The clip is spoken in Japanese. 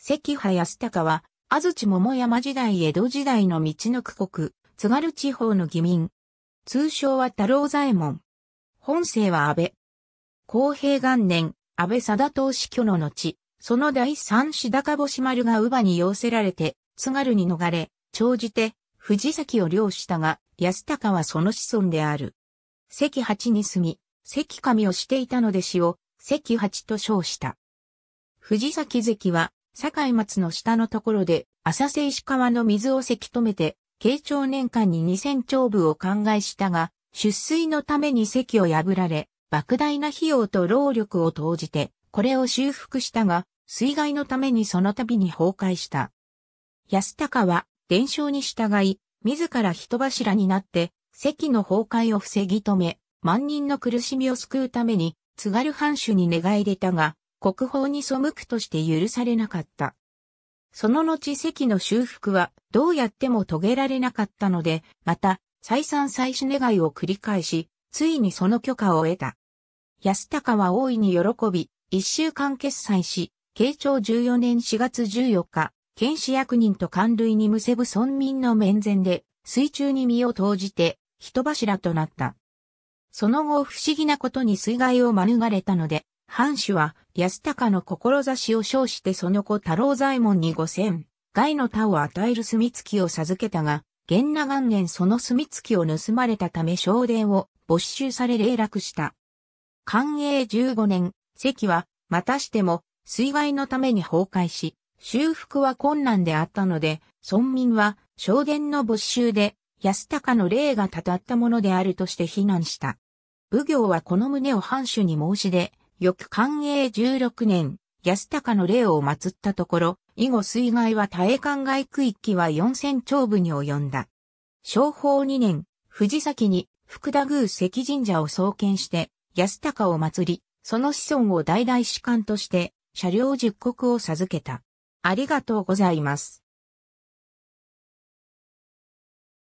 関派康隆は、安土桃山時代江戸時代の道の区国、津軽地方の義民。通称は太郎左衛門。本姓は安倍。公平元年、安倍貞党死去の後、その第三子高星丸が乳母に要せられて、津軽に逃れ、長じて、藤崎を領したが、安高はその子孫である。関八に住み、関上をしていたので死を、関八と称した。藤崎関は、堺松の下のところで、浅瀬石川の水をせき止めて、慶長年間に2000丁部を考えしたが、出水のために席を破られ、莫大な費用と労力を投じて、これを修復したが、水害のためにその度に崩壊した。安高は、伝承に従い、自ら人柱になって、席の崩壊を防ぎ止め、万人の苦しみを救うために、津軽藩主に願い出たが、国宝に背くとして許されなかった。その後席の修復はどうやっても遂げられなかったので、また再三再四願いを繰り返し、ついにその許可を得た。安高は大いに喜び、一週間決済し、慶長14年4月14日、剣士役人と官類に結ぶ村民の面前で、水中に身を投じて、人柱となった。その後不思議なことに水害を免れたので、藩主は安高の志を称してその子太郎左衛門に五千、害の他を与える墨付きを授けたが、源那元年その墨付きを盗まれたため正殿を没収され霊落した。寛永15年、関は、またしても、水害のために崩壊し、修復は困難であったので、村民は、正殿の没収で、安高の霊がたたったものであるとして非難した。武行はこの旨を藩主に申し出、翌寛永16年、安高の霊を祀ったところ、以後水害は耐え灌外区域は4000丁部に及んだ。昭法2年、藤崎に福田宮関神社を創建して、安高を祀り、その子孫を代々士官として、車両十国を授けた。ありがとうございます。